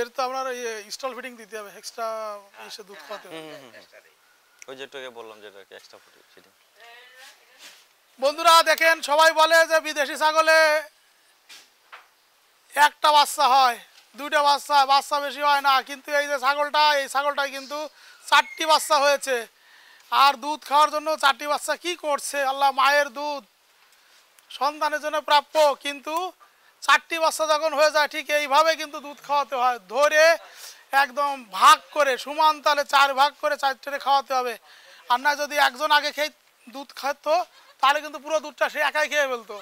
এর তো আপনার ইনস্টল ফিটিং দিতে হবে এক্সট্রা এসে দুধ খাওয়াতে হবে ওই যেটাকে বললাম যেটা এক্সট্রা ফিটিং বন্ধুরা দেখেন সবাই বলে যে বিদেশি ছাগলে একটা বাচ্চা হয় দুইটা বাচ্চা বাচ্চা বেশি হয় না কিন্তু এই যে ছাগলটা এই ছাগলটায় কিন্তু চারটি বাচ্চা হয়েছে আর দুধ খাওয়ার জন্য চারটি বাচ্চা কি করছে আল্লাহ মায়ের দুধ সন্তানের জন্য প্রাপ্য কিন্তু চারটি বাচ্চা যখন হয়ে যায় ঠিক এইভাবে কিন্তু দুধ খাওয়াতে হয় ধরে একদম ভাগ করে সমান তালে চার ভাগ করে চারটে খাওয়াতে হবে আর না যদি একজন আগে খেয়ে দুধ খেত তাহলে কিন্তু পুরো দুধটা সে একাই খেয়ে ফেলতো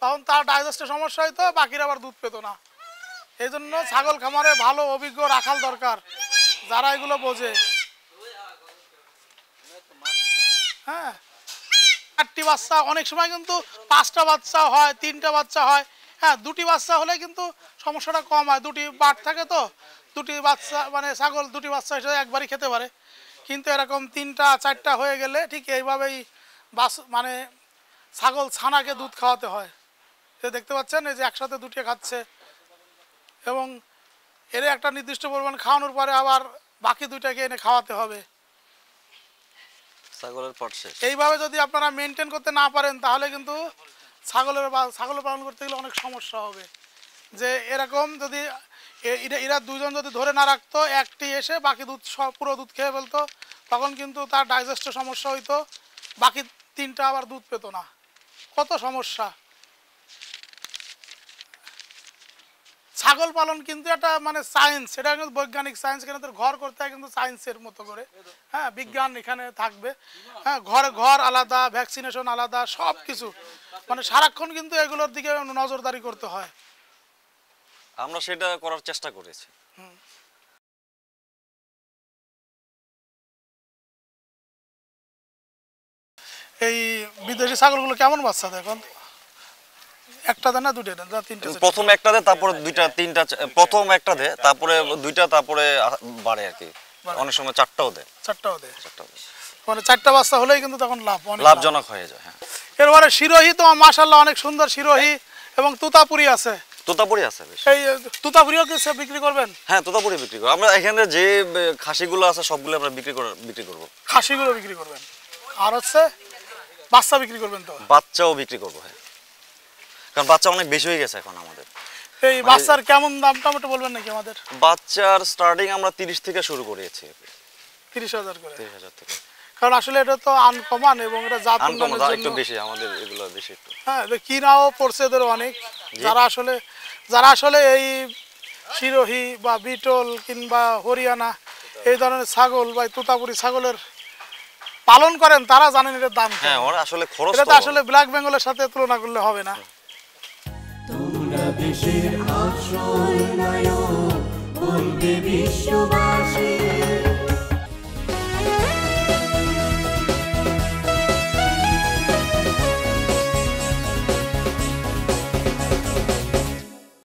তখন তার ডাইজেস্টের সমস্যা হইতো বাকিরা আবার দুধ পেতো না এই জন্য ছাগল খামারে ভালো অভিজ্ঞ রাখাল দরকার যারা এগুলো বোঝে হ্যাঁ চারটি বাচ্চা অনেক সময় কিন্তু পাঁচটা বাচ্চা হয় তিনটা বাচ্চা হয় হ্যাঁ দুটি বাচ্চা হলে কিন্তু সমস্যাটা কম হয় দুটি বাট থাকে তো দুটি বাচ্চা মানে ছাগল দুটি বাচ্চা হিসেবে একবারই খেতে পারে কিন্তু এরকম তিনটা চারটা হয়ে গেলে ঠিক এইভাবেই বাস মানে ছাগল ছানাকে দুধ খাওয়াতে হয় যে দেখতে পাচ্ছেন এই যে একসাথে দুটি খাচ্ছে এবং এর একটা নির্দিষ্ট পরিমাণ খাওয়ানোর পরে আবার বাকি দুইটাকে এনে খাওয়াতে হবে ছাগলের এইভাবে যদি আপনারা মেনটেন করতে না পারেন তাহলে কিন্তু ছাগলের ছাগলের পালন করতে গেলে অনেক সমস্যা হবে যে এরকম যদি এরা দুজন যদি ধরে না রাখতো একটি এসে বাকি দুধ সব পুরো দুধ খেয়ে ফেলতো তখন কিন্তু তার ডাইজেস্টের সমস্যা হইতো বাকি তিনটা আবার দুধ পেতো না কত সমস্যা ছাগল পালন কিন্তু একটা মানে সায়েন্স সেটা কিন্তু বৈজ্ঞানিক সায়েন্স কেন তোর ঘর করতে হয় কিন্তু সায়েন্সের মতো করে হ্যাঁ বিজ্ঞান এখানে থাকবে হ্যাঁ ঘর ঘর আলাদা ভ্যাকসিনেশন আলাদা সব কিছু মানে সারাক্ষণ কিন্তু এগুলোর দিকে নজরদারি করতে হয় আমরা সেটা করার চেষ্টা করেছি এই বিদেশি ছাগলগুলো কেমন বাচ্চা দেখুন একটা তিনটা প্রথম একটা তারপরে দুইটা তিনটা প্রথম একটা তারপরে দুইটা তারপরে বাড়ে আর কি অনেক সময় চারটাও চারটাও মানে চারটা বাচ্চা হলেই কিন্তু তখন লাভ অনেক লাভজনক হয়ে যায় হ্যাঁ এরপরে তো মাশাআল্লাহ অনেক সুন্দর শিরোহী এবং তুতাপুরি আছে তোতাপুরি আছে এই তোতাপুরিও কি সব বিক্রি করবেন হ্যাঁ তোতাপুরি বিক্রি করব আমরা এখানে যে খাসিগুলো আছে সবগুলো আমরা বিক্রি করে বিক্রি করব খাসিগুলো বিক্রি করবেন আর হচ্ছে বাচ্চা বিক্রি করবেন তো বাচ্চাও বিক্রি করব হ্যাঁ কারণ বাচ্চা অনেক বেশি হয়ে গেছে এখন আমাদের এই মানে বাচ্চার কেমন দাম টমেটো বলবেন নাকি আমাদের বাচ্চার স্টার্টিং আমরা 30 থেকে শুরু করেছি করে থেকে কারণ আসলে এটা তো আনকমন এবং এটা জাত উন্নয়নের জন্য একটু বেশি আমাদের এগুলো বেশি একটু হ্যাঁ পড়ছে অনেক যারা আসলে যারা আসলে এই শিরোহী বা বিটল কিংবা হরিয়ানা এই ধরনের ছাগল বা তুতাপুরি ছাগলের পালন করেন তারা জানেন এটার দাম হ্যাঁ ওরা আসলে খরচ এটা আসলে ব্ল্যাক বেঙ্গলের সাথে তুলনা করলে হবে না בשיר אף שור נאיו, און בבישו